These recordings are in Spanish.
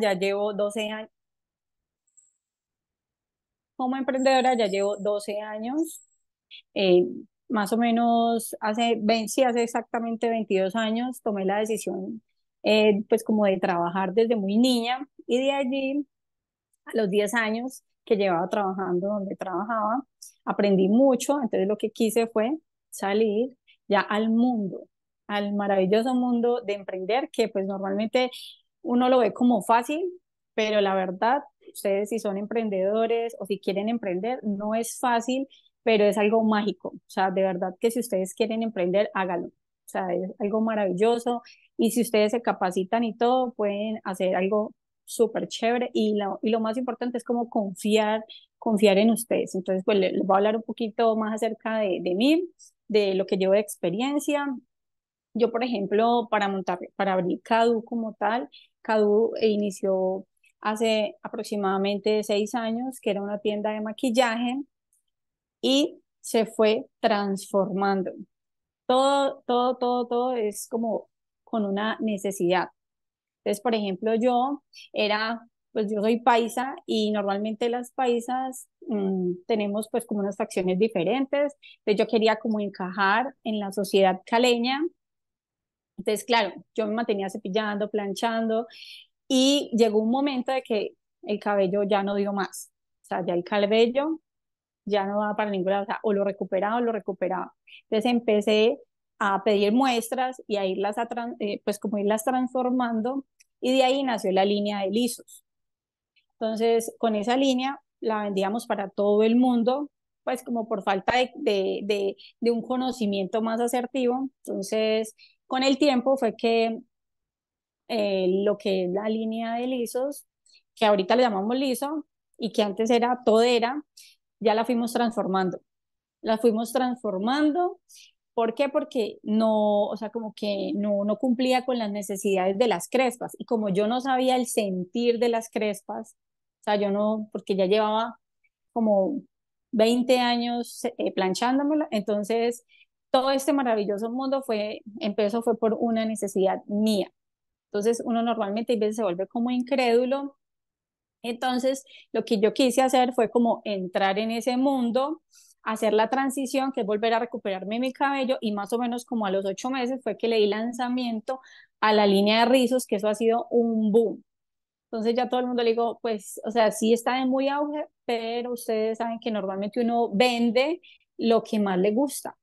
ya llevo 12 años. Como emprendedora ya llevo 12 años. Eh, más o menos hace, sí, hace exactamente 22 años tomé la decisión eh, pues como de trabajar desde muy niña y de allí a los 10 años que llevaba trabajando donde trabajaba, aprendí mucho, entonces lo que quise fue salir ya al mundo, al maravilloso mundo de emprender que pues normalmente uno lo ve como fácil, pero la verdad, ustedes si son emprendedores o si quieren emprender, no es fácil, pero es algo mágico. O sea, de verdad que si ustedes quieren emprender, hágalo. O sea, es algo maravilloso. Y si ustedes se capacitan y todo, pueden hacer algo súper chévere. Y lo, y lo más importante es como confiar, confiar en ustedes. Entonces, pues les, voy a hablar un poquito más acerca de, de mí, de lo que llevo de experiencia. Yo, por ejemplo, para montar, para abrir CADU como tal, Cadu e inició hace aproximadamente seis años, que era una tienda de maquillaje, y se fue transformando. Todo, todo, todo, todo es como con una necesidad. Entonces, por ejemplo, yo era, pues yo soy paisa y normalmente las paisas mm, tenemos pues como unas facciones diferentes. Entonces yo quería como encajar en la sociedad caleña entonces, claro, yo me mantenía cepillando, planchando y llegó un momento de que el cabello ya no dio más. O sea, ya el cabello ya no daba para ninguna, o sea, o lo recuperaba o lo recuperaba. Entonces empecé a pedir muestras y a irlas, a eh, pues como irlas transformando y de ahí nació la línea de lisos. Entonces, con esa línea la vendíamos para todo el mundo, pues como por falta de, de, de, de un conocimiento más asertivo. Entonces, con el tiempo fue que eh, lo que es la línea de lisos, que ahorita le llamamos liso y que antes era todera, ya la fuimos transformando. La fuimos transformando. ¿Por qué? Porque no, o sea, como que no, no cumplía con las necesidades de las crespas. Y como yo no sabía el sentir de las crespas, o sea, yo no, porque ya llevaba como 20 años eh, planchándomela, entonces todo este maravilloso mundo fue, empezó fue por una necesidad mía. Entonces uno normalmente a veces se vuelve como incrédulo. Entonces lo que yo quise hacer fue como entrar en ese mundo, hacer la transición, que es volver a recuperarme mi cabello y más o menos como a los ocho meses fue que le di lanzamiento a la línea de rizos, que eso ha sido un boom. Entonces ya todo el mundo le digo, pues, o sea, sí está en muy auge, pero ustedes saben que normalmente uno vende lo que más le gusta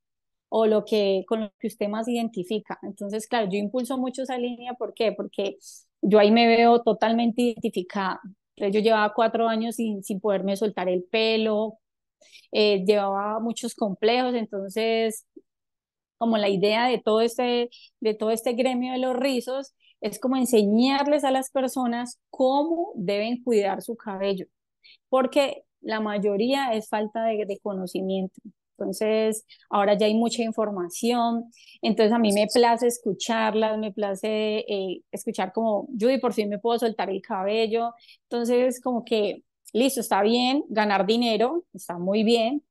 o lo que, con lo que usted más identifica. Entonces, claro, yo impulso mucho esa línea, ¿por qué? Porque yo ahí me veo totalmente identificada. yo llevaba cuatro años sin, sin poderme soltar el pelo, eh, llevaba muchos complejos, entonces como la idea de todo este, de todo este gremio de los rizos es como enseñarles a las personas cómo deben cuidar su cabello, porque la mayoría es falta de, de conocimiento. Entonces, ahora ya hay mucha información, entonces a mí me place escucharlas, me place eh, escuchar como, Judy, por fin me puedo soltar el cabello. Entonces, como que, listo, está bien, ganar dinero, está muy bien,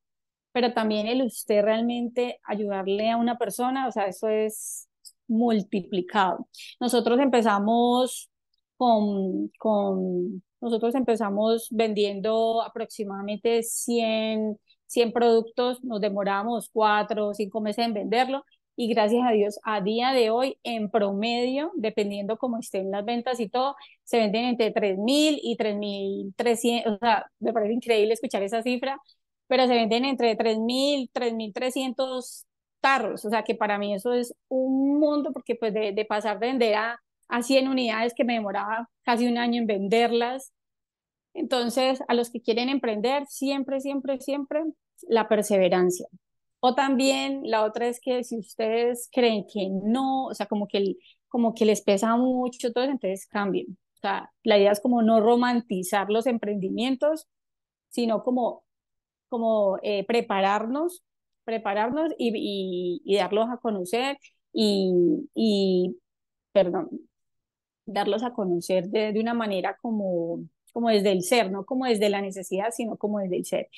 pero también el usted realmente ayudarle a una persona, o sea, eso es multiplicado. Nosotros empezamos con, con nosotros empezamos vendiendo aproximadamente 100 100 productos, nos demoramos 4 o 5 meses en venderlo y gracias a Dios a día de hoy en promedio, dependiendo cómo estén las ventas y todo, se venden entre 3.000 y 3.300, o sea, me parece increíble escuchar esa cifra, pero se venden entre 3.000, 3.300 tarros, o sea que para mí eso es un mundo porque pues de, pasar de vender a, a 100 unidades que me demoraba casi un año en venderlas entonces, a los que quieren emprender, siempre, siempre, siempre la perseverancia. O también la otra es que si ustedes creen que no, o sea, como que, como que les pesa mucho todo, entonces cambien. O sea, la idea es como no romantizar los emprendimientos, sino como, como eh, prepararnos, prepararnos y, darlos a conocer y, perdón, darlos a conocer de, de una manera como como desde el ser, no como desde la necesidad, sino como desde el ser.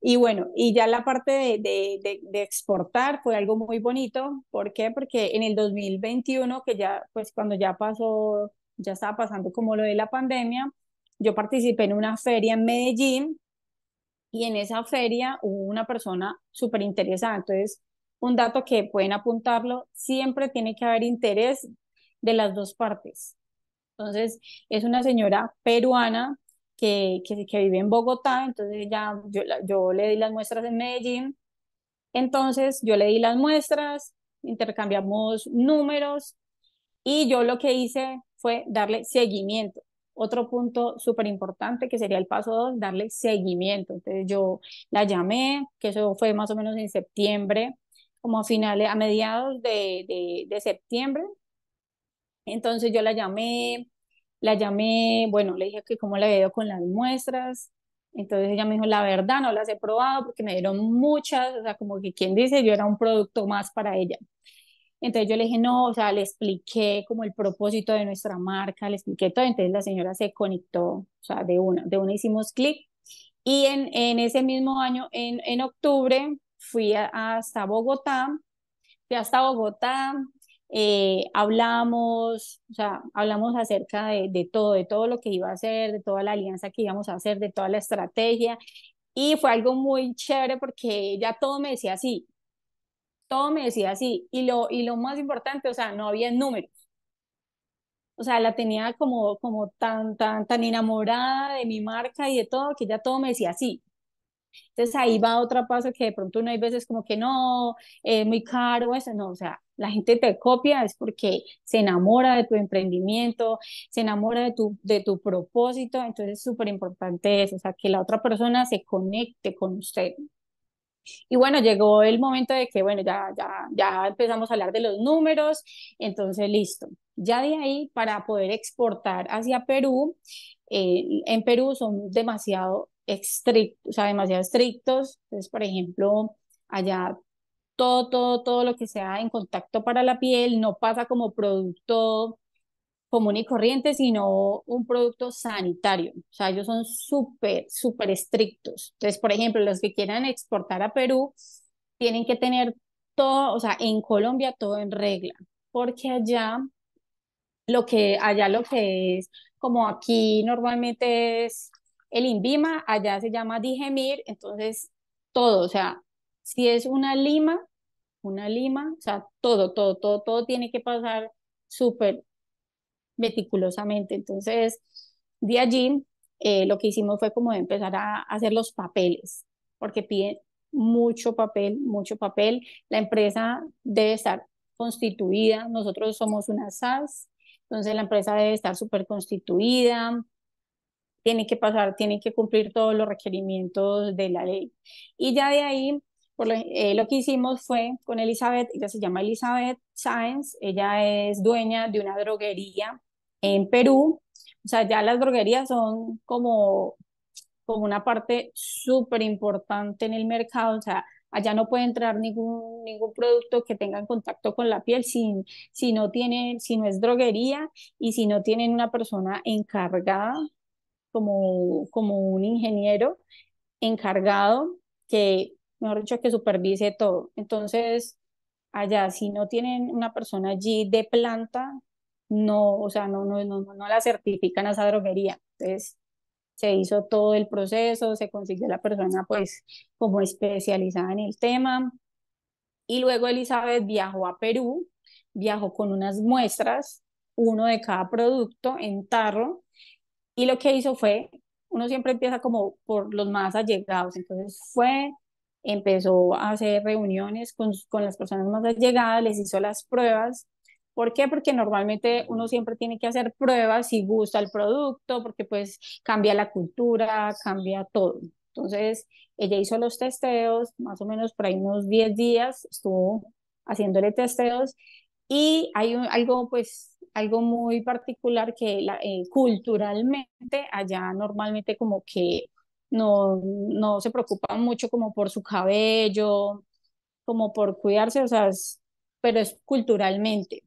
Y bueno, y ya la parte de, exportar fue algo muy bonito. ¿Por qué? Porque en el 2021, que ya, pues cuando ya pasó, ya estaba pasando como lo de la pandemia, yo participé en una feria en Medellín y en esa feria hubo una persona súper interesada. Entonces, un dato que pueden apuntarlo, siempre tiene que haber interés de las dos partes. Entonces, es una señora peruana que, que, vive en Bogotá, entonces ya yo, yo le di las muestras en Medellín, entonces yo le di las muestras, intercambiamos números y yo lo que hice fue darle seguimiento. Otro punto súper importante que sería el paso 2, darle seguimiento. Entonces yo la llamé, que eso fue más o menos en septiembre, como a finales, a mediados de, de, de septiembre. Entonces yo la llamé, la llamé, bueno, le dije que cómo la veo con las muestras. Entonces ella me dijo, la verdad, no las he probado porque me dieron muchas, o sea, como que ¿quién dice, yo era un producto más para ella. Entonces yo le dije, no, o sea, le expliqué como el propósito de nuestra marca, le expliqué todo. Entonces la señora se conectó, o sea, de una, de una hicimos clic. Y en, en, ese mismo año, en, octubre, fui hasta Bogotá. Fui hasta Bogotá, eh, hablamos, o sea, hablamos acerca de, todo, de todo lo que iba a hacer, de toda la alianza que íbamos a hacer, de toda la estrategia. Y fue algo muy chévere porque ya todo me decía así, todo me decía así. Y lo, y lo más importante, o sea, no había números. O sea, la tenía como, como tan, tan, tan enamorada de mi marca y de todo, que ya todo me decía así. Entonces ahí va otra paso que de pronto uno hay veces como que no, es muy caro, eso no, o sea, la gente te copia es porque se enamora de tu emprendimiento, se enamora de tu, de tu propósito, entonces es súper importante eso, o sea, que la otra persona se conecte con usted. Y bueno, llegó el momento de que, bueno, ya, ya, ya empezamos a hablar de los números, entonces listo. Ya de ahí, para poder exportar hacia Perú, eh, en Perú son demasiado estrictos, o sea, demasiado estrictos. Entonces, por ejemplo, allá todo, todo, lo que sea en contacto para la piel, no pasa como producto común y corriente, sino un producto sanitario. O sea, ellos son súper, súper estrictos. Entonces, por ejemplo, los que quieran exportar a Perú tienen que tener todo, o sea, en Colombia todo en regla, porque allá lo que, allá lo que es, como aquí normalmente es el INVIMA, allá se llama Digemir, entonces todo, o sea, si es una lima, una lima, o sea, todo, todo, todo, todo tiene que pasar súper meticulosamente. Entonces, de allí eh, lo que hicimos fue como empezar a, hacer los papeles, porque piden mucho papel, mucho papel. La empresa debe estar constituida, nosotros somos una SAS, entonces la empresa debe estar súper constituida, tiene que pasar, tiene que cumplir todos los requerimientos de la ley. Y ya de ahí lo, eh, lo, que hicimos fue con Elizabeth, ella se llama Elizabeth Sáenz, ella es dueña de una droguería en Perú. O sea, ya las droguerías son como, como una parte súper importante en el mercado. O sea, allá no puede entrar ningún, ningún producto que tenga en contacto con la piel si, si, no tienen si no es droguería y si no tienen una persona encargada, como, como un ingeniero encargado que mejor dicho, que supervise todo. Entonces, allá, si no tienen una persona allí de planta, no, o sea, no, no, no, no la certifican a esa droguería. Entonces, se hizo todo el proceso, se consiguió la persona pues como especializada en el tema. Y luego Elizabeth viajó a Perú, viajó con unas muestras, uno de cada producto en tarro. Y lo que hizo fue, uno siempre empieza como por los más allegados. Entonces fue, empezó a hacer reuniones con, con las personas más allegadas, les hizo las pruebas. ¿Por qué? Porque normalmente uno siempre tiene que hacer pruebas si gusta el producto, porque pues cambia la cultura, cambia todo. Entonces, ella hizo los testeos, más o menos por ahí unos 10 días estuvo haciéndole testeos y hay algo pues algo muy particular que la, eh, culturalmente allá normalmente como que no, no se preocupan mucho como por su cabello, como por cuidarse, o sea, pero es culturalmente.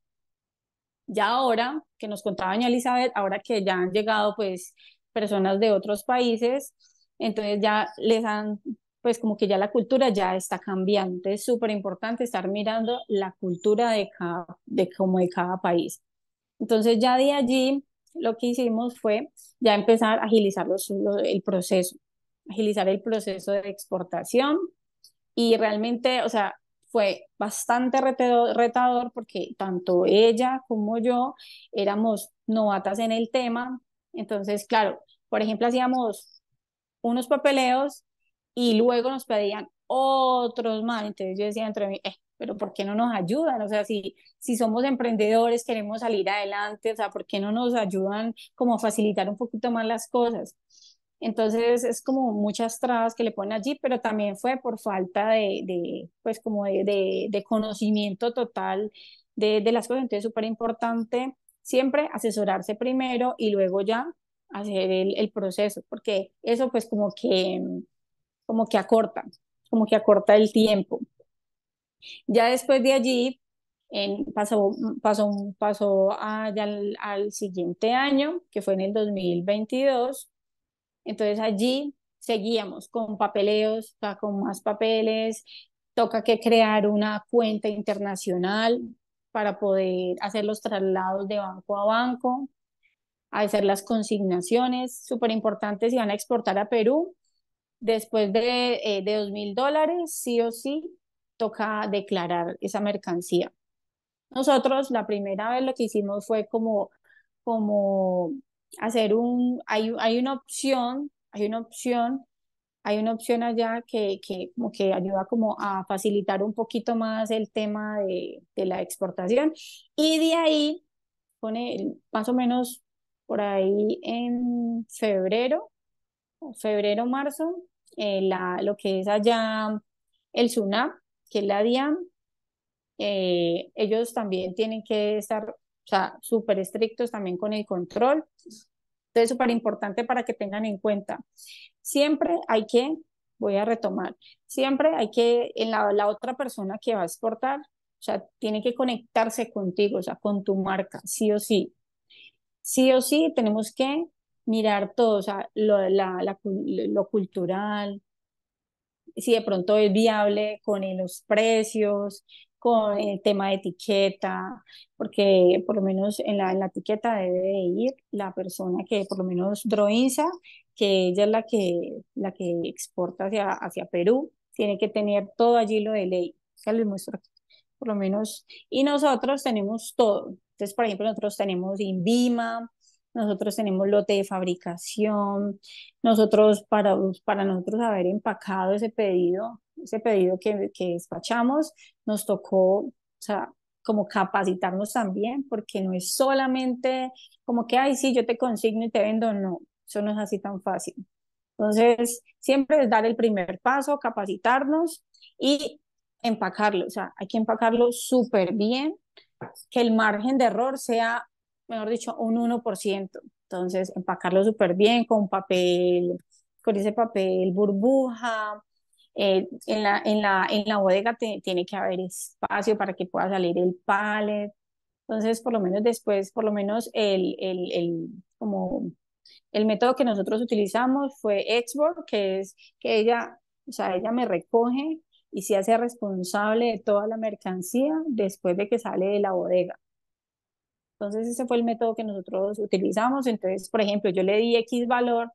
Ya ahora, que nos contaba doña Elizabeth, ahora que ya han llegado pues personas de otros países, entonces ya les han, pues como que ya la cultura ya está cambiando, es súper importante estar mirando la cultura de cada, de como de cada país. Entonces ya de allí lo que hicimos fue ya empezar a agilizar los, el proceso agilizar el proceso de exportación y realmente, o sea, fue bastante retador porque tanto ella como yo éramos novatas en el tema. Entonces, claro, por ejemplo, hacíamos unos papeleos y luego nos pedían otros más. Entonces yo decía entre mí, eh, pero ¿por qué no nos ayudan? O sea, si, si somos emprendedores, queremos salir adelante, o sea, ¿por qué no nos ayudan como facilitar un poquito más las cosas? Entonces es como muchas trabas que le ponen allí, pero también fue por falta de, pues como de, conocimiento total de, las cosas. Entonces súper importante siempre asesorarse primero y luego ya hacer el, proceso, porque eso pues como que, como que acorta, como que acorta el tiempo. Ya después de allí en, pasó, ah, al siguiente año, que fue en el 2022 entonces allí seguíamos con papeleos, con más papeles, toca que crear una cuenta internacional para poder hacer los traslados de banco a banco, hacer las consignaciones, súper importantes si van a exportar a Perú. Después eh, de dos mil dólares, sí o sí, toca declarar esa mercancía. Nosotros la primera vez lo que hicimos fue como, como hacer un, hay, una opción, hay una opción, hay una opción allá que, que como que ayuda como a facilitar un poquito más el tema de, la exportación y de ahí pone más o menos por ahí en febrero, febrero, marzo, eh, la, lo que es allá el SUNAP, que es la DIAM, eh, ellos también tienen que estar o sea, súper estrictos también con el control. Entonces, súper importante para que tengan en cuenta. Siempre hay que, voy a retomar, siempre hay que, en la, otra persona que va a exportar, o sea, tiene que conectarse contigo, o sea, con tu marca, sí o sí. Sí o sí tenemos que mirar todo, o sea, lo, lo cultural, si de pronto es viable con los precios, con el tema de etiqueta, porque por lo menos en la, en la etiqueta debe ir la persona que, por lo menos Droinza, que ella es la que, la que exporta hacia, hacia Perú, tiene que tener todo allí lo de ley. Ya les muestro por lo menos. Y nosotros tenemos todo. Entonces, por ejemplo, nosotros tenemos INVIMA, nosotros tenemos lote de fabricación, nosotros para, para nosotros haber empacado ese pedido, ese pedido que, que despachamos, nos tocó, o sea, como capacitarnos también, porque no es solamente como que, ay, sí, yo te consigno y te vendo, no, eso no es así tan fácil. Entonces, siempre es dar el primer paso, capacitarnos y empacarlo, o sea, hay que empacarlo súper bien, que el margen de error sea mejor dicho, un 1%. Entonces, empacarlo súper bien con papel, con ese papel burbuja. Eh, en, la, en, la, en la bodega tiene que haber espacio para que pueda salir el pallet. Entonces, por lo menos después, por lo menos el, el, como el método que nosotros utilizamos fue Export, que es que ella, o sea, ella me recoge y se hace responsable de toda la mercancía después de que sale de la bodega. Entonces ese fue el método que nosotros utilizamos. Entonces, por ejemplo, yo le di X valor,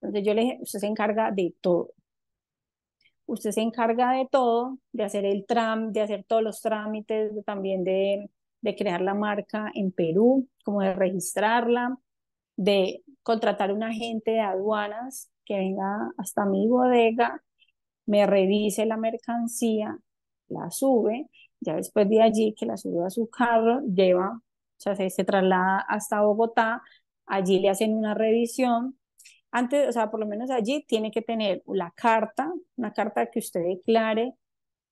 entonces yo le usted se encarga de todo. Usted se encarga de todo, de hacer el tram, de hacer todos los trámites, también de, de crear la marca en Perú, como de registrarla, de contratar un agente de aduanas que venga hasta mi bodega, me revise la mercancía, la sube, ya después de allí que la sube a su carro, lleva o sea, se, traslada hasta Bogotá, allí le hacen una revisión, antes, o sea, por lo menos allí tiene que tener la carta, una carta que usted declare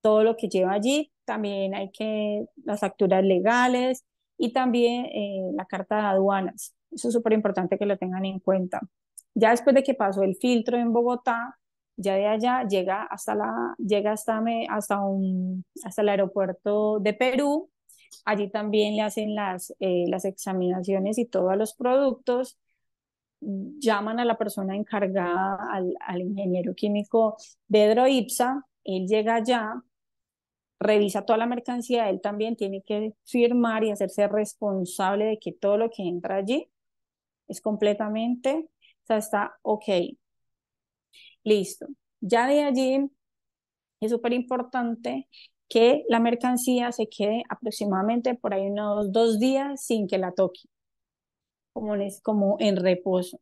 todo lo que lleva allí, también hay que las facturas legales y también eh, la carta de aduanas. Eso es súper importante que lo tengan en cuenta. Ya después de que pasó el filtro en Bogotá, ya de allá llega hasta la llega hasta hasta un hasta el aeropuerto de Perú Allí también le hacen las, eh, las examinaciones y todos los productos. Llaman a la persona encargada, al, al ingeniero químico Pedro Ipsa. Él llega allá, revisa toda la mercancía. Él también tiene que firmar y hacerse responsable de que todo lo que entra allí es completamente, o sea, está ok. Listo. Ya de allí es súper importante que la mercancía se quede aproximadamente por ahí unos dos días sin que la toque, como en, como en reposo.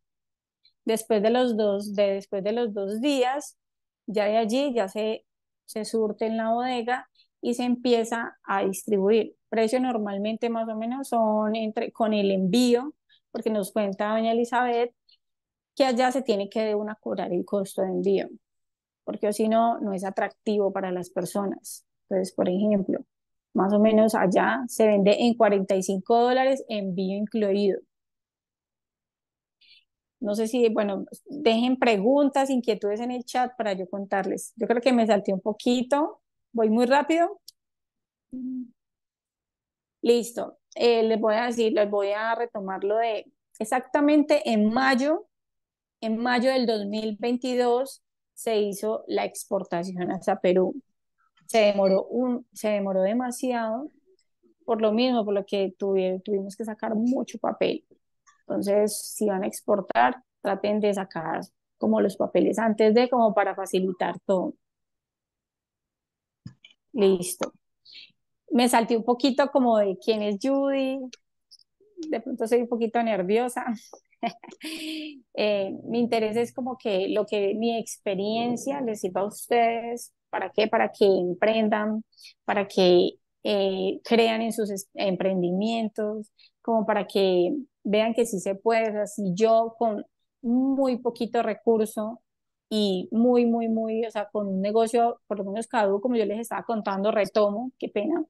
Después de, los dos, de, después de los dos días, ya de allí ya se, se surte en la bodega y se empieza a distribuir. Precio normalmente más o menos son entre, con el envío, porque nos cuenta doña Elizabeth que allá se tiene que de una cobrar el costo de envío, porque si no, no es atractivo para las personas. Entonces, por ejemplo, más o menos allá se vende en 45 dólares envío incluido. No sé si, bueno, dejen preguntas, inquietudes en el chat para yo contarles. Yo creo que me salté un poquito. Voy muy rápido. Listo. Eh, les voy a decir, les voy a retomar lo de exactamente en mayo, en mayo del 2022 se hizo la exportación hasta Perú se demoró, un, se demoró demasiado por lo mismo, por lo que tuvimos que sacar mucho papel. Entonces, si van a exportar, traten de sacar como los papeles antes de, como para facilitar todo. Listo. Me salté un poquito como de quién es Judy. De pronto soy un poquito nerviosa. Eh, mi interés es como que lo que mi experiencia les sirva a ustedes ¿Para qué? Para que emprendan, para que eh, crean en sus emprendimientos, como para que vean que sí se puede. O si yo con muy poquito recurso y muy, muy, muy, o sea, con un negocio, por lo menos Cadu, como yo les estaba contando, retomo, qué pena,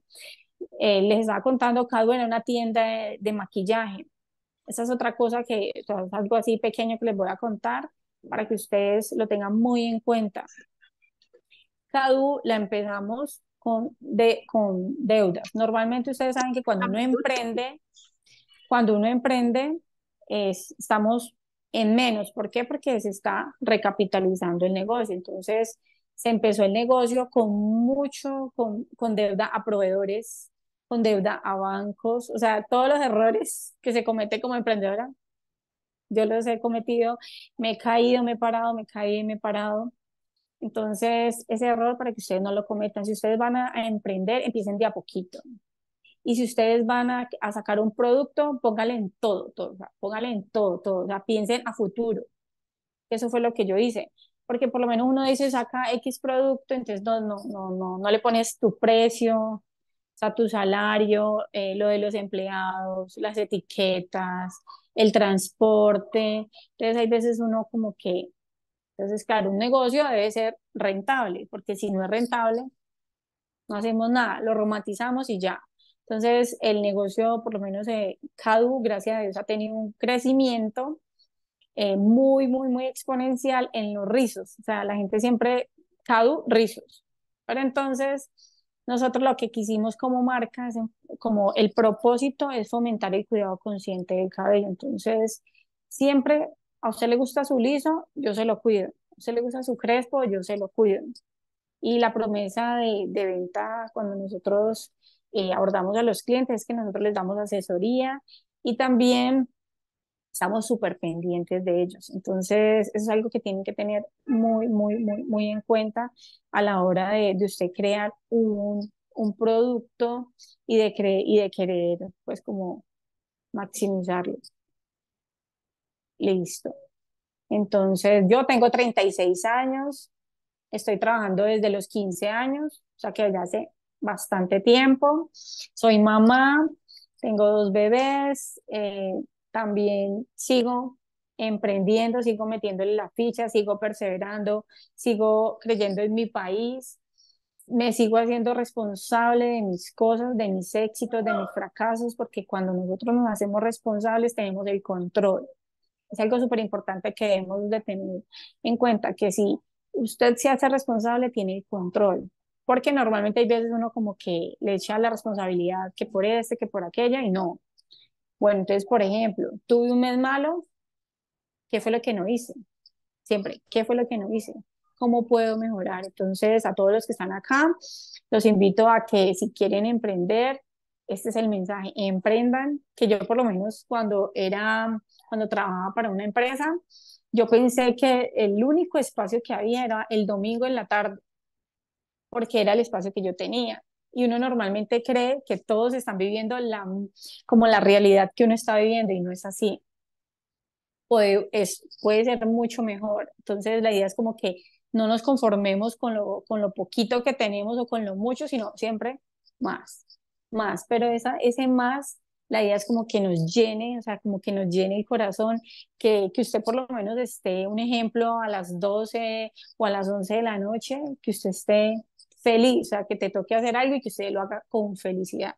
eh, les estaba contando Cadu en una tienda de, maquillaje. Esa es otra cosa que, es algo así pequeño que les voy a contar para que ustedes lo tengan muy en cuenta. CADU la empezamos con, de, con deudas. Normalmente ustedes saben que cuando uno emprende, cuando uno emprende, es, estamos en menos. ¿Por qué? Porque se está recapitalizando el negocio. Entonces, se empezó el negocio con mucho, con, con deuda a proveedores, con deuda a bancos, o sea, todos los errores que se comete como emprendedora. Yo los he cometido, me he caído, me he parado, me he caído y me he parado. Entonces, ese error para que ustedes no lo cometan, si ustedes van a emprender, empiecen de a poquito. Y si ustedes van a, sacar un producto, póngale en todo, todo, Póngale en todo, todo, piensen a futuro. Eso fue lo que yo hice porque por lo menos uno dice saca X producto, entonces no, no, no, no, no le pones tu precio, o sea, tu salario, eh, lo de los empleados, las etiquetas, el transporte. Entonces hay veces uno como que entonces, claro, un negocio debe ser rentable, porque si no es rentable, no hacemos nada, lo romantizamos y ya. Entonces, el negocio, por lo menos eh, CADU, gracias a Dios, ha tenido un crecimiento eh, muy, muy, muy exponencial en los rizos. O sea, la gente siempre, CADU, rizos. Pero entonces, nosotros lo que quisimos como marca, como el propósito es fomentar el cuidado consciente del cabello. Entonces, siempre a usted le gusta su liso, yo se lo cuido. A usted le gusta su crespo, yo se lo cuido. Y la promesa de, venta cuando nosotros eh, abordamos a los clientes es que nosotros les damos asesoría y también estamos súper pendientes de ellos. Entonces, eso es algo que tienen que tener muy, muy, muy, muy en cuenta a la hora de, usted crear un, producto y de, y de querer, pues, como maximizarlo. Listo. Entonces, yo tengo 36 años, estoy trabajando desde los 15 años, o sea que ya hace bastante tiempo. Soy mamá, tengo dos bebés, eh, también sigo emprendiendo, sigo metiéndole la ficha, sigo perseverando, sigo creyendo en mi país, me sigo haciendo responsable de mis cosas, de mis éxitos, de mis fracasos, porque cuando nosotros nos hacemos responsables tenemos el control es algo súper importante que debemos de tener en cuenta, que si usted se hace responsable, tiene el control, porque normalmente hay veces uno como que le echa la responsabilidad que por este, que por aquella, y no. Bueno, entonces, por ejemplo, tuve un mes malo, ¿qué fue lo que no hice? Siempre, ¿qué fue lo que no hice? ¿Cómo puedo mejorar? Entonces, a todos los que están acá, los invito a que si quieren emprender, este es el mensaje, emprendan, que yo por lo menos cuando era cuando trabajaba para una empresa, yo pensé que el único espacio que había era el domingo en la tarde, porque era el espacio que yo tenía. Y uno normalmente cree que todos están viviendo la, como la realidad que uno está viviendo y no es así. Puede, es, puede ser mucho mejor. Entonces la idea es como que no nos conformemos con lo, con lo poquito que tenemos o con lo mucho, sino siempre más, más. Pero esa, ese más la idea es como que nos llene, o sea, como que nos llene el corazón, que, que usted por lo menos esté, un ejemplo, a las 12 o a las 11 de la noche, que usted esté feliz, o sea, que te toque hacer algo y que usted lo haga con felicidad.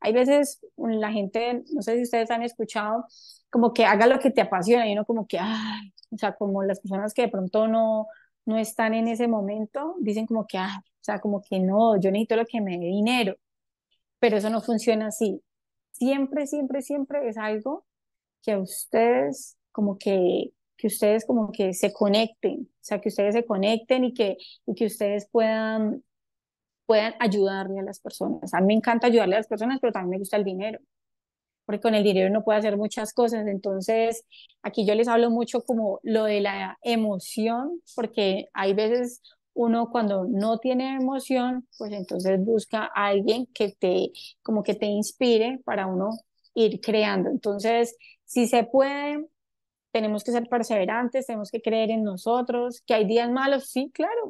Hay veces mm, la gente, no sé si ustedes han escuchado, como que haga lo que te apasiona y uno como que, ay, o sea, como las personas que de pronto no, no están en ese momento, dicen como que, ay, o sea, como que no, yo necesito lo que me dé dinero, pero eso no funciona así siempre, siempre, siempre es algo que a ustedes como que que ustedes como que se conecten, o sea, que ustedes se conecten y que, y que ustedes puedan, puedan ayudarle a las personas. A mí me encanta ayudarle a las personas, pero también me gusta el dinero, porque con el dinero uno puede hacer muchas cosas. Entonces, aquí yo les hablo mucho como lo de la emoción, porque hay veces uno cuando no tiene emoción, pues entonces busca a alguien que te, como que te inspire para uno ir creando. Entonces, si se puede, tenemos que ser perseverantes, tenemos que creer en nosotros, que hay días malos, sí, claro,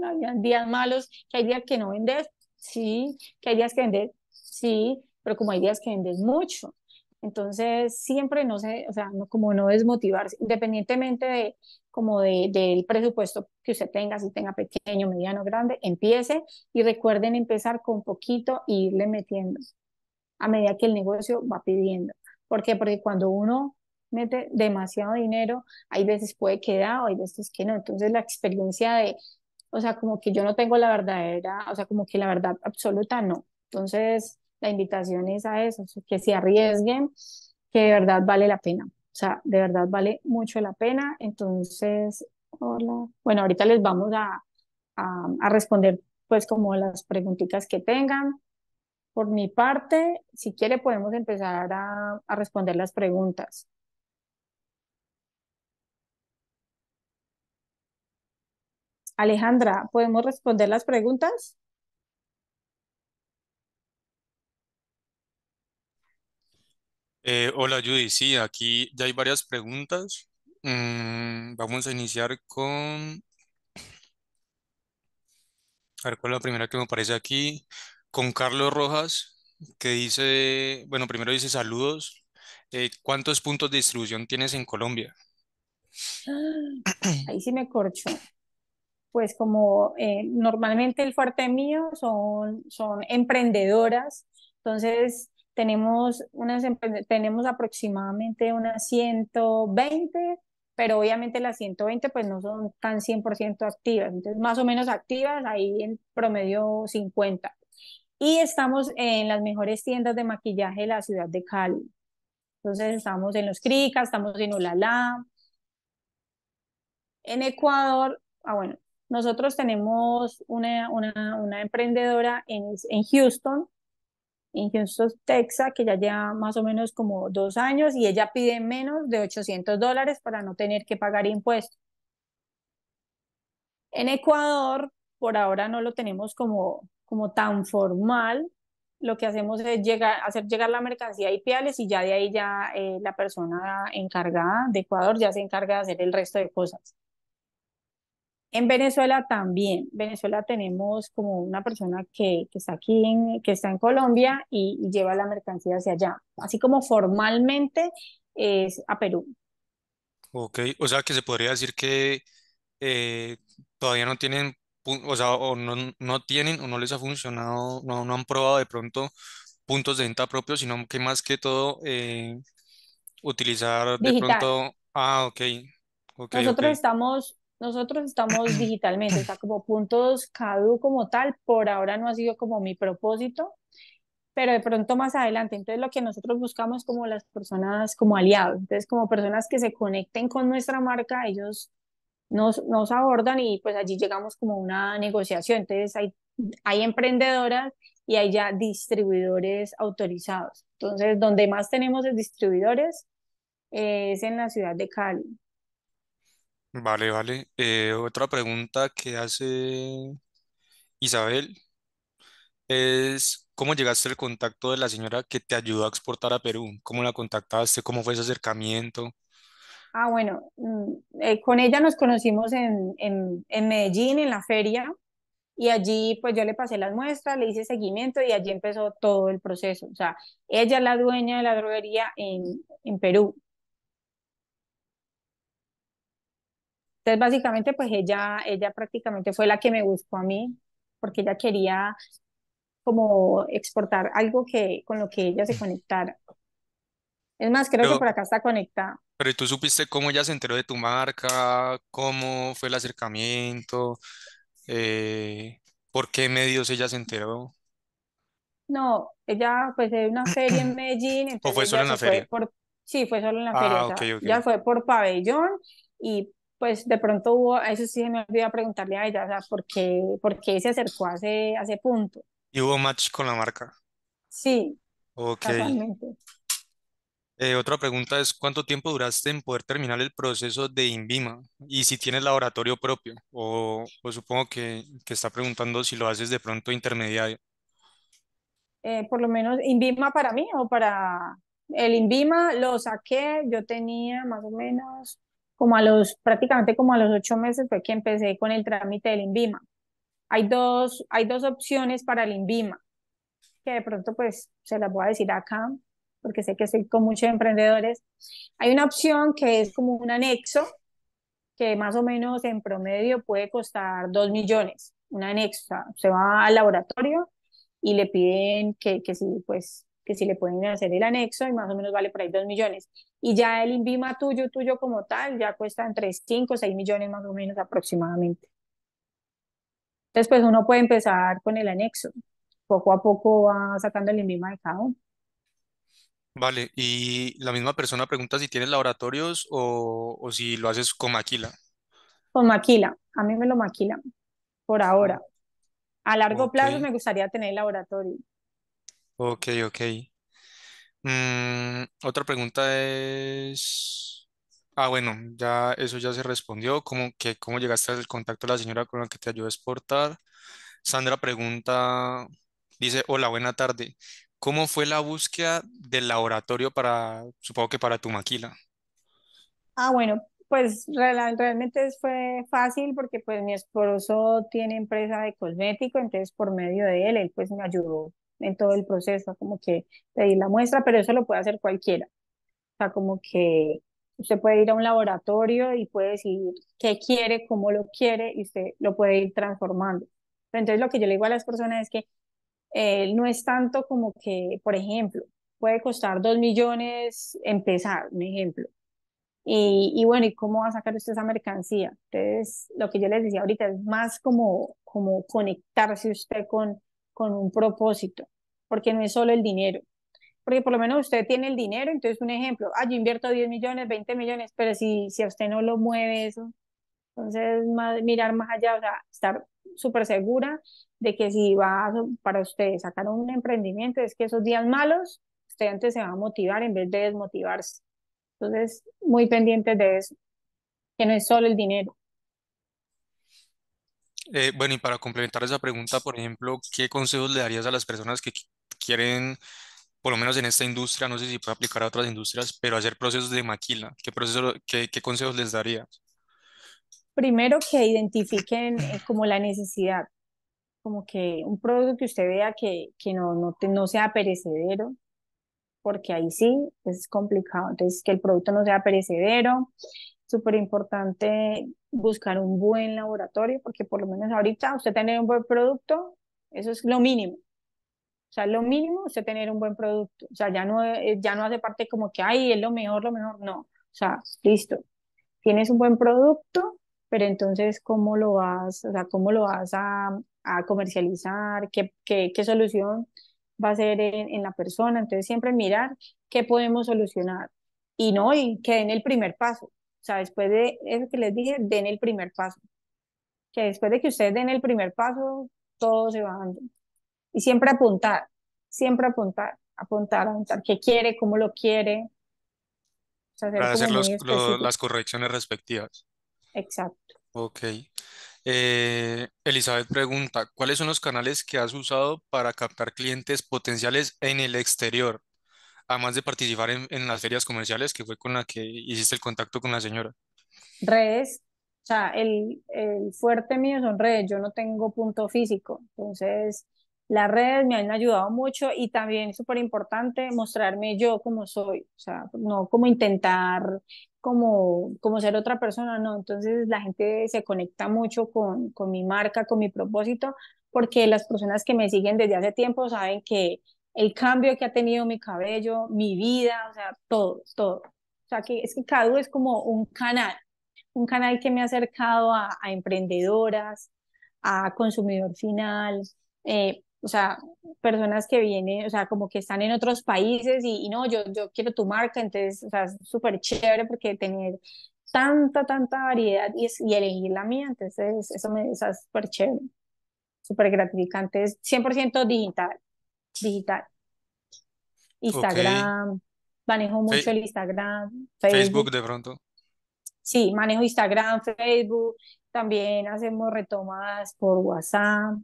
mm, hay días malos, que hay días que no vendes, sí, que hay días que vendes, sí, pero como hay días que vendes mucho. Entonces, siempre no sé, o sea, no, como no desmotivarse, independientemente de como del presupuesto que usted tenga, si tenga pequeño, mediano, grande, empiece y recuerden empezar con poquito e irle metiendo a medida que el negocio va pidiendo. ¿Por qué? Porque cuando uno mete demasiado dinero, hay veces puede quedar, o hay veces que no. Entonces la experiencia de, o sea, como que yo no tengo la verdadera, o sea, como que la verdad absoluta no. Entonces la invitación es a eso, que se arriesguen, que de verdad vale la pena. O sea, de verdad vale mucho la pena. Entonces, hola. Bueno, ahorita les vamos a, responder pues como las preguntitas que tengan. Por mi parte, si quiere podemos empezar a, a responder las preguntas. Alejandra, ¿podemos responder las preguntas? Eh, hola Judy, sí, aquí ya hay varias preguntas. Mm, vamos a iniciar con, a ver cuál es la primera que me aparece aquí, con Carlos Rojas, que dice, bueno, primero dice saludos. Eh, ¿cuántos puntos de distribución tienes en Colombia? Ahí sí me corcho. Pues como eh, normalmente el fuerte mío son, son emprendedoras, entonces tenemos, unas, em, tenemos aproximadamente unas 120, pero obviamente las 120 pues no son tan 100% activas, entonces más o menos activas, ahí en promedio 50. Y estamos en las mejores tiendas de maquillaje de la ciudad de Cali. Entonces estamos en Los Cricas, estamos en Olalá. En Ecuador, ah bueno, nosotros tenemos una, una, una emprendedora en, en Houston en Texas, que ya lleva más o menos como dos años y ella pide menos de 800 dólares para no tener que pagar impuestos. En Ecuador, por ahora no lo tenemos como, como tan formal. Lo que hacemos es llegar, hacer llegar la mercancía a IPIALES y ya de ahí ya eh, la persona encargada de Ecuador ya se encarga de hacer el resto de cosas. En Venezuela también. Venezuela tenemos como una persona que, está aquí, en, que está en Colombia y, lleva la mercancía hacia allá. Así como formalmente es a Perú. Ok, o sea que se podría decir que eh, todavía no tienen, o sea, o no, tienen o no les ha funcionado, no, han probado de pronto puntos de venta propios, sino que más que todo eh, utilizar de pronto. Ah, ok. Okay, Nosotros estamos nosotros estamos digitalmente, está como puntos CADU como tal, por ahora no ha sido como mi propósito, pero de pronto más adelante. Entonces lo que nosotros buscamos como las personas, como aliados, entonces como personas que se conecten con nuestra marca, ellos nos, nos abordan y pues allí llegamos como una negociación. Entonces hay, hay emprendedoras y hay ya distribuidores autorizados. Entonces donde más tenemos es distribuidores eh, es en la ciudad de Cali. Vale, vale. Eh, otra pregunta que hace Isabel es, ¿cómo llegaste al contacto de la señora que te ayudó a exportar a Perú? ¿Cómo la contactaste? ¿Cómo fue ese acercamiento? Ah, bueno, mm, eh, con ella nos conocimos en, en, Medellín, en la feria, y allí pues yo le pasé las muestras, le hice seguimiento y allí empezó todo el proceso. O sea, ella es la dueña de la droguería en, en Perú. Entonces, básicamente, pues ella, ella prácticamente fue la que me buscó a mí, porque ella quería como exportar algo que, con lo que ella se conectara. Es más, creo que por acá está conectada. Pero ¿y tú supiste cómo ella se enteró de tu marca? ¿Cómo fue el acercamiento? Eh, ¿por qué medios ella se enteró? No, ella pues de una feria en Medellín, ¿O fue solo en la feria? sí, fue solo en la ah, feria. ya fue por pabellón y pues de pronto hubo, eso sí se me olvidó preguntarle a ella, o sea, ¿por qué, por qué se acercó a ese, punto? ¿Y hubo match con la marca? Sí, Ok. Eh, otra pregunta es, ¿cuánto tiempo duraste en poder terminar el proceso de INVIMA? Y si tienes laboratorio propio, o, supongo que, que está preguntando si lo haces de pronto intermediario. Eh, por lo menos INVIMA para mí o para el INVIMA lo saqué, yo tenía más o menos como a los, prácticamente como a los ocho meses fue que empecé con el trámite del INVIMA. Hay dos, hay dos opciones para el INVIMA, que de pronto pues se las voy a decir acá, porque sé que estoy con muchos emprendedores. Hay una opción que es como un anexo, que más o menos en promedio puede costar dos millones, un anexo, o sea, se va al laboratorio y le piden que, que si pues que si le pueden hacer el anexo y más o menos vale por ahí 2 millones. Y ya el INVIMA tuyo, tuyo como tal, ya cuesta entre 5 o 6 millones más o menos aproximadamente. Entonces, pues uno puede empezar con el anexo. Poco a poco va sacando el INVIMA de cada uno. Vale, y la misma persona pregunta si tienes laboratorios o, o si lo haces con maquila. Con maquila, a mí me lo maquila, por ahora. Ah. A largo plazo me gustaría tener laboratorio. Ok, ok. Mm, otra pregunta es... Ah, bueno, ya eso ya se respondió. ¿Cómo, que, cómo llegaste al contacto de la señora con la que te ayudó a exportar? Sandra pregunta, dice, hola, buena tarde. ¿Cómo fue la búsqueda del laboratorio para, supongo que para tu maquila? Ah, bueno, pues realmente fue fácil porque pues mi esposo tiene empresa de cosmético, entonces por medio de él, él pues me ayudó en todo el proceso, como que pedir la muestra, pero eso lo puede hacer cualquiera. O sea, como que usted puede ir a un laboratorio y puede decidir qué quiere, cómo lo quiere, y usted lo puede ir transformando. entonces lo que yo le digo a las personas es que eh, no es tanto como que, por ejemplo, puede costar dos millones empezar, un ejemplo. Y, bueno, ¿y cómo va a sacar usted esa mercancía? Entonces, lo que yo les decía ahorita es más como, como conectarse usted con, con un propósito, porque no es solo el dinero. Porque por lo menos usted tiene el dinero, entonces un ejemplo, ah, yo invierto 10 millones, 20 millones, pero si, si a usted no lo mueve eso, entonces más, mirar más allá, o sea, estar súper segura de que si va para usted sacar un emprendimiento, es que esos días malos, usted antes se va a motivar en vez de desmotivarse. Entonces, muy pendientes de eso, que no es solo el dinero. Eh, bueno, y para complementar esa pregunta, por ejemplo, ¿qué consejos le darías a las personas que quieren, por lo menos en esta industria, no sé si puede aplicar a otras industrias, pero hacer procesos de maquila? ¿Qué, proceso, qué, consejos les darías? Primero que identifiquen eh, como la necesidad, como que un producto que usted vea que, que no, no, no sea perecedero, porque ahí sí es complicado. Entonces, que el producto no sea perecedero. Súper importante buscar un buen laboratorio, porque por lo menos ahorita usted tener un buen producto, eso es lo mínimo. O sea, lo mínimo es tener un buen producto. O sea, ya no, eh, ya no hace parte como que, ay, es lo mejor, lo mejor. No. O sea, listo. Tienes un buen producto, pero entonces, ¿cómo lo vas, o sea, cómo lo vas a, comercializar? ¿Qué, qué, solución va a ser en, la persona? Entonces, siempre mirar qué podemos solucionar. Y no, y que en el primer paso. O sea, después de eso que les dije, den el primer paso. Que después de que ustedes den el primer paso, todo se va dando. Y siempre apuntar, siempre apuntar, apuntar, apuntar. ¿Qué quiere? ¿Cómo lo quiere? Para hacer las correcciones respectivas. Exacto. Ok. Eh, Elizabeth pregunta, ¿cuáles son los canales que has usado para captar clientes potenciales en el exterior? además de participar en, en, las ferias comerciales, que fue con la que hiciste el contacto con la señora? Redes, o sea, el, el fuerte mío son redes, yo no tengo punto físico, entonces las redes me han ayudado mucho y también es súper importante mostrarme yo como soy, o sea, no como intentar como, como ser otra persona, no, entonces la gente se conecta mucho con, con mi marca, con mi propósito, porque las personas que me siguen desde hace tiempo saben que el cambio que ha tenido mi cabello, mi vida, o sea, todo, todo. O sea, que es que Cadu es como un canal, un canal que me ha acercado a, emprendedoras, a consumidor final, eh, o sea, personas que vienen, o sea, como que están en otros países y, no, yo, yo quiero tu marca, entonces, o sea, es súper chévere porque tener tanta, tanta variedad y, y elegir la mía, entonces eso me, es súper chévere, súper gratificante, es 100% digital digital. Instagram, manejo mucho el Instagram. Facebook. de pronto. Sí, manejo Instagram, Facebook, también hacemos retomadas por WhatsApp.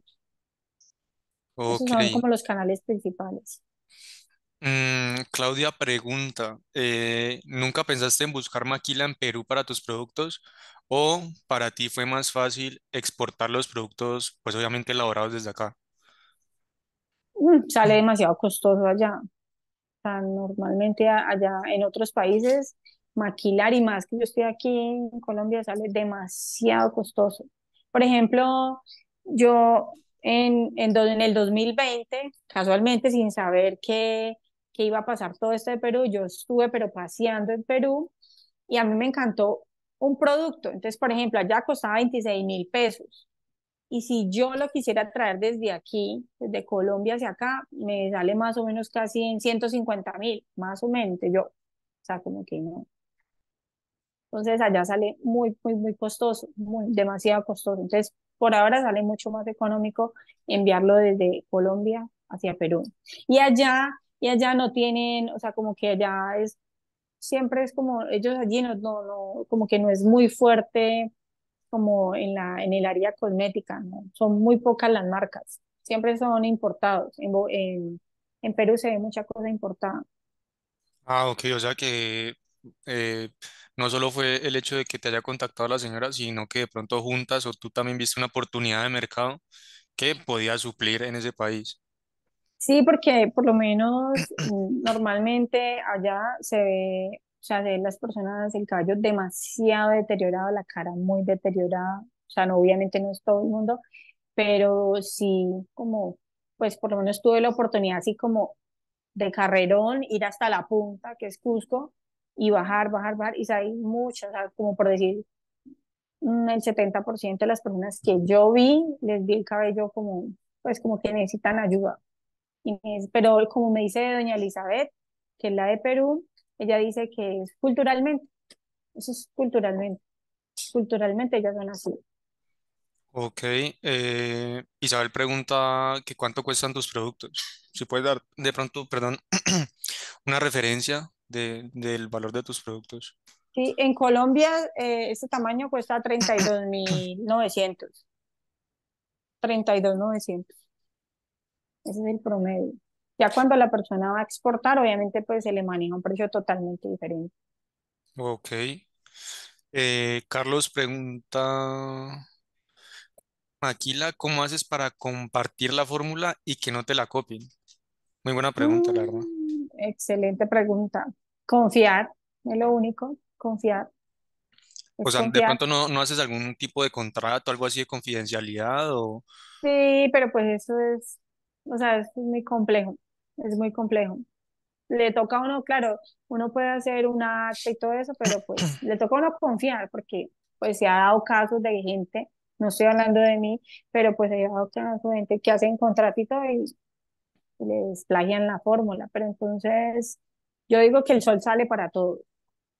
son como los canales principales. Mm, Claudia pregunta, eh, ¿nunca pensaste en buscar maquila en Perú para tus productos o para ti fue más fácil exportar los productos, pues obviamente elaborados desde acá? Mm, sale demasiado costoso allá. O normalmente allá en otros países, maquilar y más que yo estoy aquí en Colombia, sale demasiado costoso. Por ejemplo, yo en, en el 2020, casualmente sin saber qué iba a pasar todo esto de Perú, yo estuve pero paseando en Perú y a mí me encantó un producto. Entonces, por ejemplo, allá costaba 26 mil pesos y si yo lo quisiera traer desde aquí, desde Colombia hacia acá, me sale más o menos casi en 150 mil, más o menos. Yo, o sea, como que no. Entonces allá sale muy, muy, muy costoso, muy, demasiado costoso. Entonces, por ahora sale mucho más económico enviarlo desde Colombia hacia Perú. Y allá, y allá no tienen, o sea, como que allá es, siempre es como, ellos allí no, no, no como que no es muy fuerte como en, la, en el área cosmética, ¿no? son muy pocas las marcas, siempre son importados. En, en, Perú se ve mucha cosa importada. Ah, ok, o sea que eh, no solo fue el hecho de que te haya contactado la señora, sino que de pronto juntas o tú también viste una oportunidad de mercado que podía suplir en ese país. Sí, porque por lo menos mm, normalmente allá se ve sea, de las personas, el cabello demasiado deteriorado, la cara muy deteriorada, o sea, no, obviamente no es todo el mundo, pero sí como, pues por lo menos tuve la oportunidad así como de carrerón, ir hasta la punta, que es Cusco, y bajar, bajar, bajar, y hay muchas, como por decir, mm, el 70% de las personas que yo vi, les vi el cabello como, pues como que necesitan ayuda. Pero como me dice doña Elizabeth, que es la de Perú, ella dice que es culturalmente, eso es culturalmente, culturalmente ellas son así. Ok, eh, Isabel pregunta que cuánto cuestan tus productos. Si puedes dar de pronto, perdón, una referencia de, del valor de tus productos. Sí, en Colombia eh, este tamaño cuesta 32.900. 32.900. Ese es el promedio. Ya cuando la persona va a exportar, obviamente pues se le maneja un precio totalmente diferente. Ok. Eh, Carlos pregunta, Maquila, ¿cómo haces para compartir la fórmula y que no te la copien? Muy buena pregunta, la verdad. Mm, excelente pregunta. Confiar, es lo único, confiar. O sea, ¿de pronto no, no, haces algún tipo de contrato, algo así de confidencialidad o...? Sí, pero pues eso es, o sea, es muy complejo es muy complejo. Le toca a uno, claro, uno puede hacer un acto y todo eso, pero pues le toca a uno confiar porque pues se ha dado casos de gente, no estoy hablando de mí, pero pues se ha dado casos de gente que hacen contratito y les plagian la fórmula, pero entonces yo digo que el sol sale para todos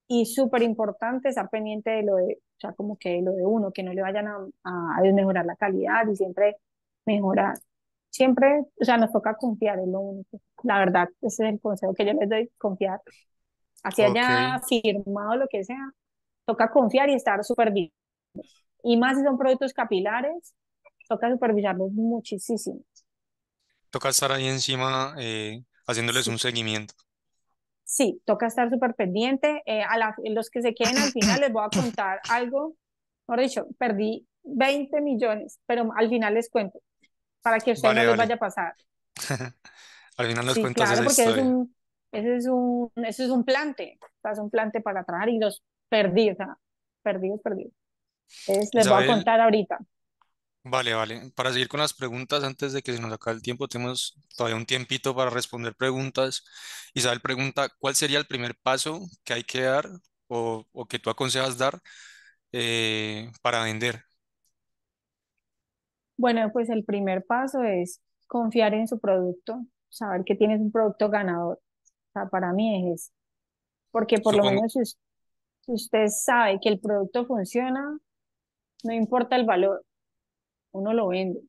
y súper importante estar pendiente de lo de, o sea, como que lo de uno, que no le vayan a, a, desmejorar la calidad y siempre mejorar siempre, o sea, nos toca confiar, es lo único. La verdad, ese es el consejo que yo les doy, confiar. Así haya firmado lo que sea, toca confiar y estar supervisando. Y más si son productos capilares, toca supervisarlos muchísimo. Toca estar ahí encima eh, haciéndoles un seguimiento. Sí, toca estar súper pendiente. Eh, a los que se queden al final les voy a contar algo. Por dicho, perdí 20 millones, pero al final les cuento para que usted no les vaya a pasar. Al final nos cuentas claro, porque Es un, ese, es un, ese es un plante, es un plante para traer y los perdí, perdidos, perdidos. les voy a contar ahorita. Vale, vale. Para seguir con las preguntas, antes de que se nos acabe el tiempo, tenemos todavía un tiempito para responder preguntas. Isabel pregunta, ¿cuál sería el primer paso que hay que dar o, que tú aconsejas dar eh, para vender? Bueno, pues el primer paso es confiar en su producto, saber que tienes un producto ganador. O sea, para mí es eso. Porque por lo menos si usted sabe que el producto funciona, no importa el valor, uno lo vende.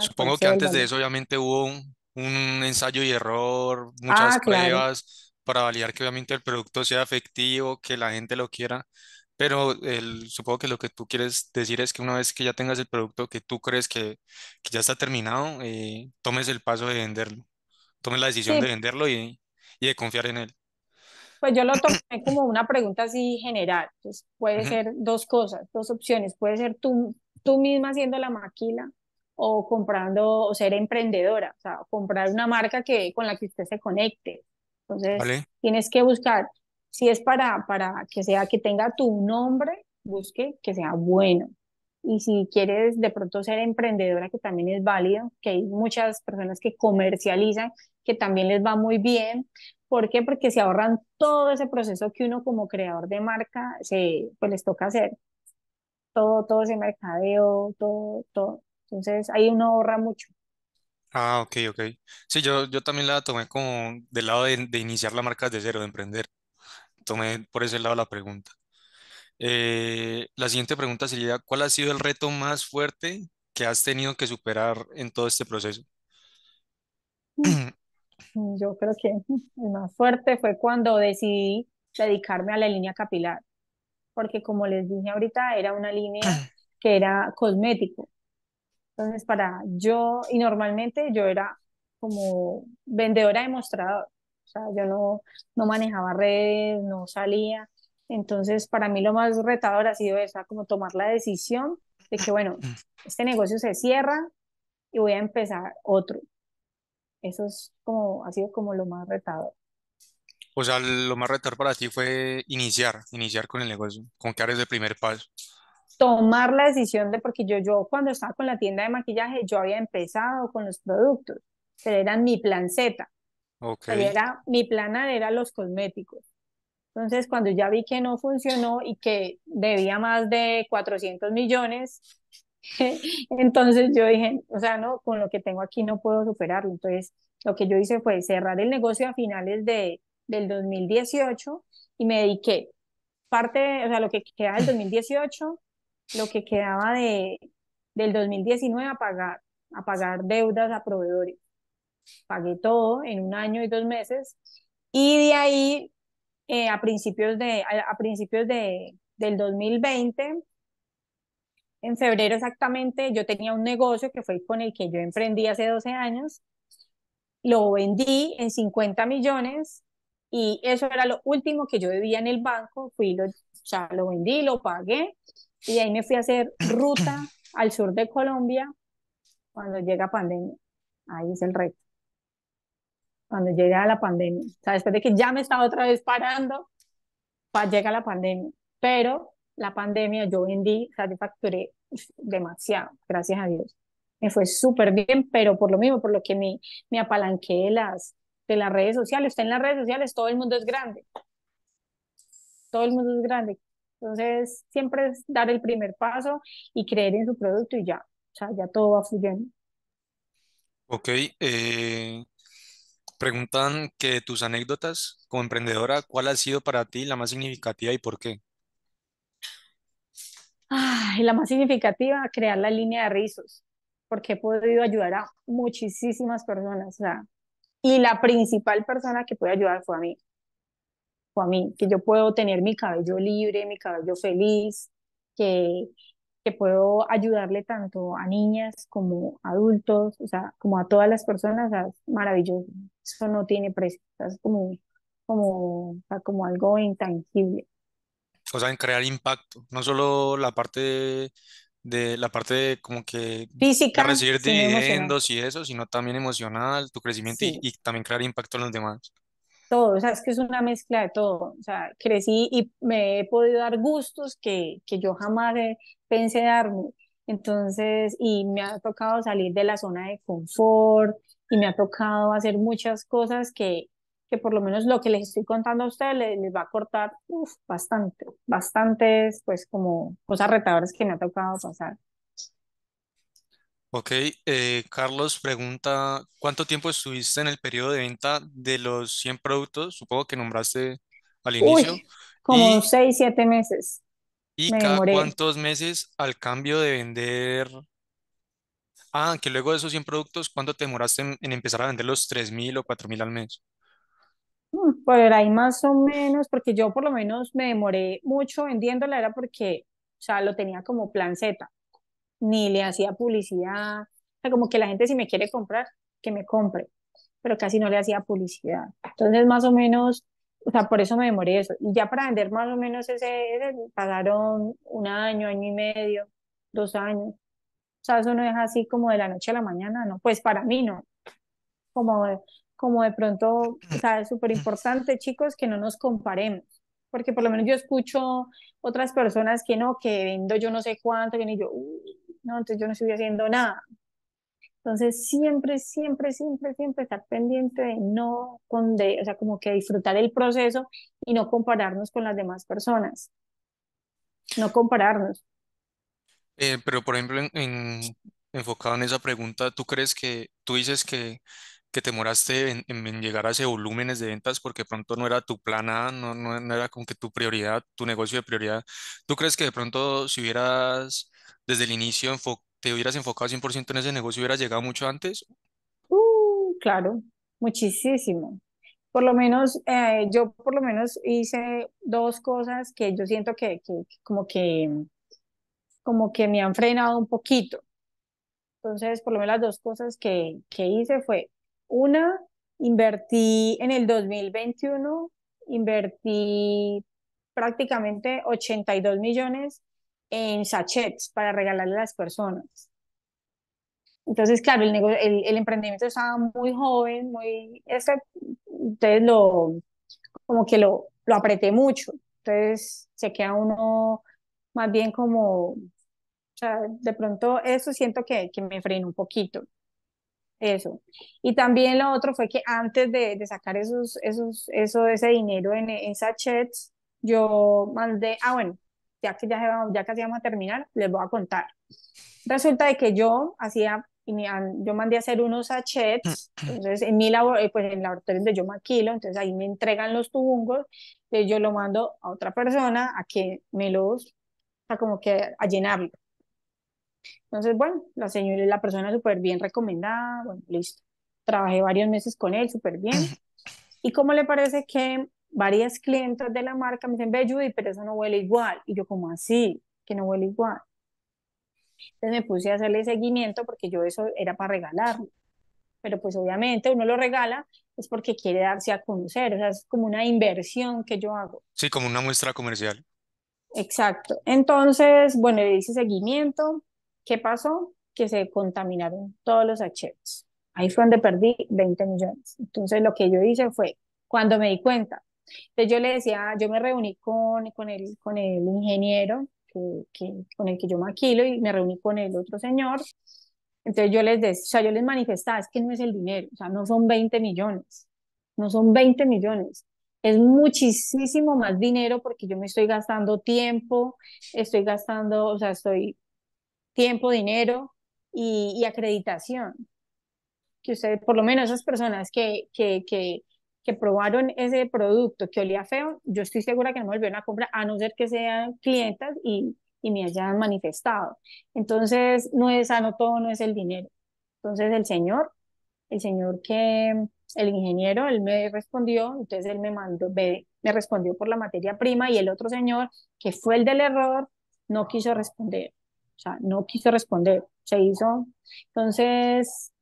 Supongo que antes de eso obviamente hubo un, ensayo y error, muchas ah, pruebas para validar que obviamente el producto sea efectivo, que la gente lo quiera. Pero el, supongo que lo que tú quieres decir es que una vez que ya tengas el producto que tú crees que, ya está terminado, eh, tomes el paso de venderlo, tomes la decisión de venderlo y, de confiar en él. Pues yo lo tomé como una pregunta así general. Pues puede ser dos cosas, dos opciones. Puede ser tú, tú misma haciendo la maquila o comprando o ser emprendedora, o sea, comprar una marca que, con la que usted se conecte. Entonces, tienes que buscar si es para, para que sea que tenga tu nombre, busque que sea bueno. Y si quieres de pronto ser emprendedora, que también es válido, que hay muchas personas que comercializan, que también les va muy bien. ¿Por qué? Porque se ahorran todo ese proceso que uno como creador de marca se, pues les toca hacer. Todo, todo ese mercadeo, todo, todo. Entonces ahí uno ahorra mucho. Ah, ok, ok. Sí, yo, yo también la tomé como del lado de, de iniciar la marca desde cero, de emprender tomé por ese lado la pregunta. Eh, la siguiente pregunta sería, ¿cuál ha sido el reto más fuerte que has tenido que superar en todo este proceso? Mm. Mm, yo creo que el más fuerte fue cuando decidí dedicarme a la línea capilar, porque como les dije ahorita, era una línea que era cosmético. Entonces, para yo, y normalmente yo era como vendedora de mostrador, o sea, yo no, no manejaba redes, no salía. Entonces, para mí lo más retador ha sido esa, como tomar la decisión de que, bueno, mm. este negocio se cierra y voy a empezar otro. Eso es como, ha sido como lo más retador. O sea, lo más retador para ti fue iniciar, iniciar con el negocio, con que eres el primer paso. Tomar la decisión de, porque yo, yo cuando estaba con la tienda de maquillaje, yo había empezado con los productos, pero eran mi plan mi plan era los cosméticos. Entonces, cuando ya vi que no funcionó y que debía más de 400 millones, entonces yo dije, o sea, no, con lo que tengo aquí no puedo superarlo. Entonces, lo que yo hice fue cerrar el negocio a finales de, del 2018 y me dediqué parte, o sea, lo que quedaba del 2018, lo que quedaba de, del 2019 a pagar, a pagar deudas a proveedores pagué todo en un año y dos meses, y de ahí eh, a principios, de, a, principios de, del 2020, en febrero exactamente, yo tenía un negocio que fue con el que yo emprendí hace 12 años, lo vendí en 50 millones y eso era lo último que yo debía en el banco, fui lo, ya lo vendí, lo pagué y de ahí me fui a hacer ruta al sur de Colombia cuando llega pandemia. Ahí es el reto cuando llega la pandemia. O sea, después de que ya me estaba otra vez parando, pues, llega la pandemia. Pero la pandemia yo vendí, satisfacturé demasiado, gracias a Dios. Me fue súper bien, pero por lo mismo, por lo que me, me apalanqué de las, de las redes sociales. Usted en las redes sociales, todo el mundo es grande. Todo el mundo es grande. Entonces, siempre es dar el primer paso y creer en su producto y ya. O sea, ya todo va fluyendo. Ok, eh, preguntan que tus anécdotas como emprendedora, ¿cuál ha sido para ti la más significativa y por qué? la más significativa, crear la línea de rizos, porque he podido ayudar a muchísimas personas. y la principal persona que puede ayudar fue a mí. Fue a mí, que yo puedo tener mi cabello libre, mi cabello feliz, que que puedo ayudarle tanto a niñas como adultos, o sea, como a todas las personas, es maravilloso. Eso no tiene precio, es como, como, o sea, como algo intangible. O sea, en crear impacto, no solo la parte de, la parte de como que física, recibir dividendos y eso, sino también emocional, tu crecimiento y, y, también crear impacto en los demás todo, o sea, es que es una mezcla de todo, o sea, crecí y me he podido dar gustos que, que yo jamás pensé darme, entonces, y me ha tocado salir de la zona de confort y me ha tocado hacer muchas cosas que, que por lo menos lo que les estoy contando a ustedes les, va a cortar uf, bastante, bastantes, pues como cosas retadoras que me ha tocado pasar. Ok, eh, Carlos pregunta, ¿cuánto tiempo estuviste en el periodo de venta de los 100 productos? Supongo que nombraste al inicio. como 6, seis, siete meses y cuántos meses al cambio de vender... Ah, que luego de esos 100 productos, ¿cuánto te demoraste en, empezar a vender los 3.000 o 4.000 al mes? Pues Por ahí más o menos, porque yo por lo menos me demoré mucho vendiéndola, era porque, o sea, lo tenía como plan Z ni le hacía publicidad. O sea, como que la gente si me quiere comprar, que me compre, pero casi no le hacía publicidad. Entonces, más o menos, o sea, por eso me demoré eso. Y ya para vender más o menos ese, pagaron un año, año y medio, dos años. O sea, eso no es así como de la noche a la mañana, no, pues para mí no. Como de, como de pronto, o sea, es súper importante, chicos, que no nos comparemos, porque por lo menos yo escucho otras personas que no, que vendo yo no sé cuánto, que ni yo, ¿no? Entonces yo no estoy haciendo nada. Entonces siempre, siempre, siempre, siempre estar pendiente de no, con de, o sea, como que disfrutar el proceso y no compararnos con las demás personas. No compararnos. Eh, pero por ejemplo, enfocado en esa pregunta, ¿tú crees que, tú dices que que te demoraste en, llegar a ese volúmenes de ventas porque pronto no era tu plan A, no, no, era como que tu prioridad, tu negocio de prioridad. ¿Tú crees que de pronto si hubieras desde el inicio te hubieras enfocado 100% en ese negocio, hubieras llegado mucho antes? Uh, claro, muchísimo. Por lo menos, eh, yo por lo menos hice dos cosas que yo siento que, que, que como que como que me han frenado un poquito. Entonces, por lo menos las dos cosas que, que hice fue una, invertí en el 2021, invertí prácticamente 82 millones en sachets para regalarle a las personas. Entonces, claro, el, emprendimiento estaba muy joven, muy... entonces, lo, como que lo, apreté mucho. Entonces, se queda uno más bien como... O sea, de pronto eso siento que, me frena un poquito. Eso. Y también lo otro fue que antes de, sacar esos, esos, eso, ese dinero en, e, en sachets, yo mandé, ah, bueno, ya que ya, ya casi vamos a terminar, les voy a contar. Resulta de que yo hacía, yo mandé a hacer unos sachets, entonces en mi labor, eh, pues en el laboratorio donde yo maquilo, entonces ahí me entregan los tubungos, eh, yo lo mando a otra persona a que me los, a como que a llenarlo. Entonces, bueno, la señora, es la persona súper bien recomendada, bueno, listo. Trabajé varios meses con él, súper bien. ¿Y cómo le parece que varias clientes de la marca me dicen, ve Judy, pero eso no huele igual? Y yo, como así? Que no huele igual. Entonces me puse a hacerle seguimiento porque yo eso era para regalarlo. Pero pues obviamente uno lo regala es porque quiere darse a conocer, o sea, es como una inversión que yo hago. Sí, como una muestra comercial. Exacto. Entonces, bueno, le hice seguimiento, ¿Qué pasó? Que se contaminaron todos los archivos. Ahí fue donde perdí 20 millones. Entonces lo que yo hice fue, cuando me di cuenta, entonces yo le decía, yo me reuní con, con, el, con el ingeniero que, que, con el que yo maquilo y me reuní con el otro señor. Entonces yo les decía, o sea, yo les manifestaba, es que no es el dinero, o sea, no son 20 millones, no son 20 millones, es muchísimo más dinero porque yo me estoy gastando tiempo, estoy gastando, o sea, estoy tiempo, dinero y, y acreditación. Que ustedes por lo menos esas personas que, que, que, que probaron ese producto que olía feo, yo estoy segura que no volvieron a comprar, a no ser que sean clientas y, y me hayan manifestado. Entonces, no es sano todo, no es el dinero. Entonces, el señor, el señor que, el ingeniero, él me respondió, entonces él me mandó, me respondió por la materia prima y el otro señor, que fue el del error, no quiso responder o sea, no quiso responder, se hizo. Entonces,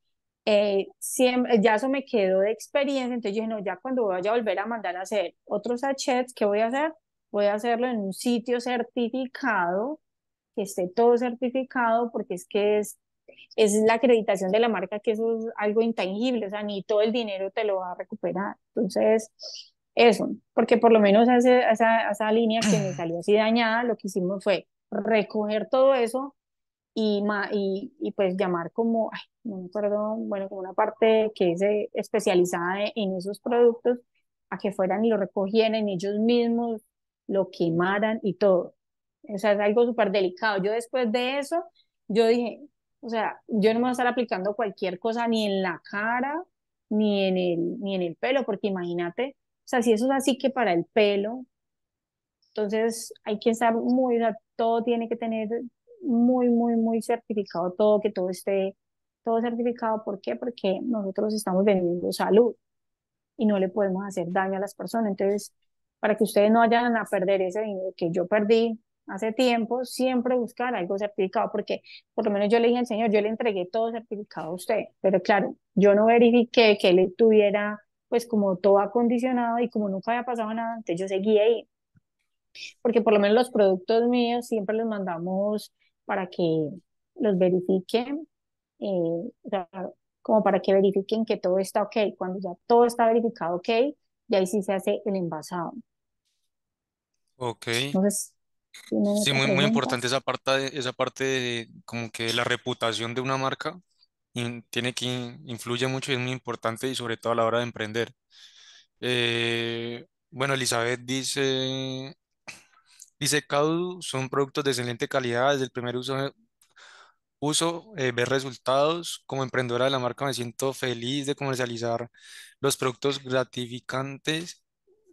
eh, siempre, ya eso me quedó de experiencia, entonces yo no, ya cuando vaya a volver a mandar a hacer otros sachets, ¿qué voy a hacer? Voy a hacerlo en un sitio certificado, que esté todo certificado, porque es que es, es la acreditación de la marca, que eso es algo intangible, o sea, ni todo el dinero te lo va a recuperar. Entonces, eso, porque por lo menos esa, esa, esa línea que me salió así dañada, lo que hicimos fue recoger todo eso y, y, y pues llamar como, no me acuerdo, bueno, como una parte que es eh, especializada e, en esos productos, a que fueran y lo recogieran ellos mismos, lo quemaran y todo. O sea, es algo súper delicado. Yo después de eso, yo dije, o sea, yo no me voy a estar aplicando cualquier cosa ni en la cara, ni en el, ni en el pelo, porque imagínate, o sea, si eso es así que para el pelo, entonces hay que estar muy, todo tiene que tener muy, muy, muy certificado, todo, que todo esté todo certificado. ¿Por qué? Porque nosotros estamos vendiendo salud y no le podemos hacer daño a las personas. Entonces, para que ustedes no vayan a perder ese dinero que yo perdí hace tiempo, siempre buscar algo certificado, porque por lo menos yo le dije al señor, yo le entregué todo certificado a usted, pero claro, yo no verifiqué que él tuviera pues como todo acondicionado y como nunca había pasado nada entonces yo seguí ahí porque por lo menos los productos míos siempre los mandamos para que los verifiquen, eh, como para que verifiquen que todo está ok. Cuando ya todo está verificado ok, y ahí sí se hace el envasado. Ok. sí, muy, muy importante esa parte, de, esa parte como que la reputación de una marca tiene que influye mucho y es muy importante y sobre todo a la hora de emprender. Eh, bueno, Elizabeth dice, Dice, son productos de excelente calidad, desde el primer uso, uso eh, ver resultados. Como emprendedora de la marca me siento feliz de comercializar los productos gratificantes.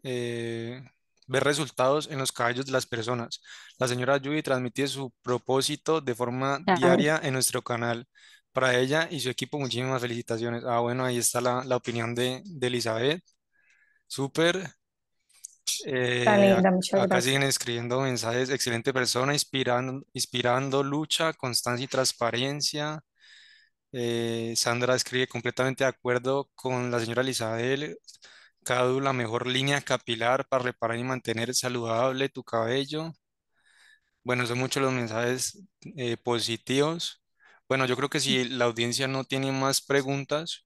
Eh, ver resultados en los cabellos de las personas. La señora Judy transmite su propósito de forma diaria en nuestro canal. Para ella y su equipo, muchísimas felicitaciones. Ah, bueno, ahí está la, la opinión de, de Elizabeth. Súper. Eh, acá siguen escribiendo mensajes, excelente persona, inspirando, inspirando lucha, constancia y transparencia. Eh, Sandra escribe completamente de acuerdo con la señora Elizabeth. Cadu, la mejor línea capilar para reparar y mantener saludable tu cabello. Bueno, son muchos los mensajes eh, positivos. Bueno, yo creo que si la audiencia no tiene más preguntas,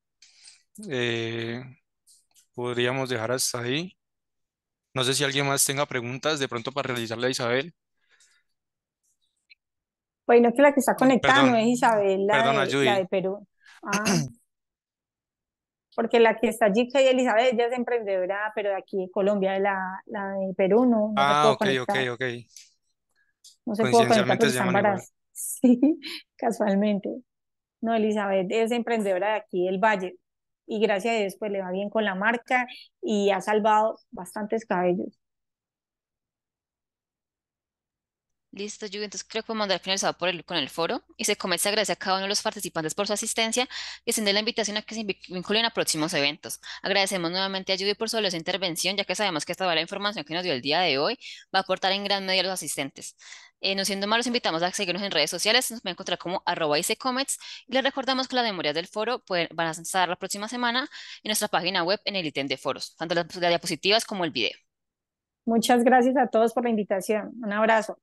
podríamos dejar hasta ahí. No sé si alguien más tenga preguntas de pronto para realizarle a Isabel. Bueno, es que la que está eh, conectando es Isabel, la, de, Perú. Ah. Porque la que está allí, que es Elizabeth, ya es emprendedora, pero de aquí de Colombia, la, la de Perú, no. ah, ok, ok, ok. No se puede conectar Sí, casualmente. No, Elizabeth es emprendedora de aquí del Valle y gracias a Dios pues le va bien con la marca y ha salvado bastantes cabellos. Listo, Yu. Entonces creo que podemos mandar finalizado por el, con el foro y se comienza a agradecer a cada uno de los participantes por su asistencia y extender la invitación a que se vinculen a próximos eventos. Agradecemos nuevamente a Judy por su valiosa intervención, ya que sabemos que esta la información que nos dio el día de hoy va a aportar en gran medida a los asistentes. Eh, no siendo más, los invitamos a seguirnos en redes sociales, nos pueden encontrar como arroba ICComets y les recordamos que las memorias del foro van a estar la próxima semana en nuestra página web en el ítem de foros, tanto las, diapositivas como el video. Muchas gracias a todos por la invitación. Un abrazo.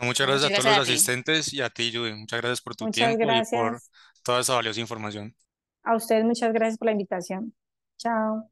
Muchas gracias, a todos los asistentes y a ti, Judy. Muchas gracias por tu tiempo y por toda esa valiosa información. A ustedes muchas gracias por la invitación. Chao.